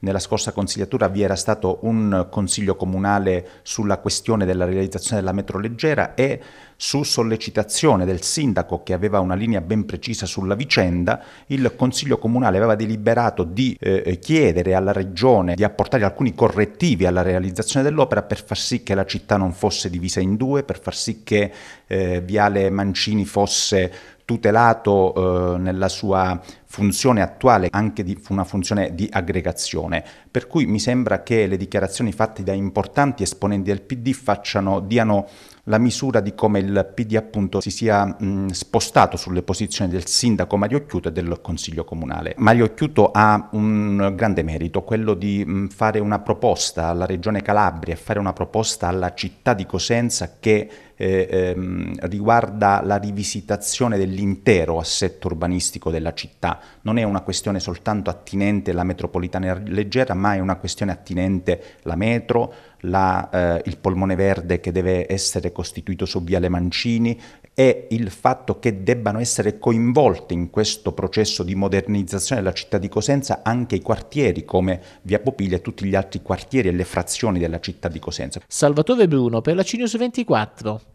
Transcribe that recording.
nella scorsa consigliatura vi era stato un consiglio comunale sulla questione della realizzazione della metro leggera e su sollecitazione del sindaco che aveva una linea ben precisa sulla vicenda, il Consiglio Comunale aveva deliberato di eh, eh, chiedere alla Regione di apportare alcuni correttivi alla realizzazione dell'opera per far sì che la città non fosse divisa in due, per far sì che eh, Viale Mancini fosse tutelato eh, nella sua funzione attuale anche di una funzione di aggregazione. Per cui mi sembra che le dichiarazioni fatte da importanti esponenti del PD facciano, diano la misura di come il PD appunto si sia mh, spostato sulle posizioni del sindaco Mario Chiuto e del Consiglio Comunale. Mario Chiuto ha un grande merito, quello di mh, fare una proposta alla Regione Calabria fare una proposta alla città di Cosenza che eh, ehm, riguarda la rivisitazione dell'intero assetto urbanistico della città. Non è una questione soltanto attinente alla metropolitana leggera, ma è una questione attinente alla metro, la, eh, il polmone verde che deve essere costituito su Viale Mancini e il fatto che debbano essere coinvolte in questo processo di modernizzazione della città di Cosenza anche i quartieri come Via Popiglia e tutti gli altri quartieri e le frazioni della città di Cosenza. Salvatore Bruno per la Cinius 24.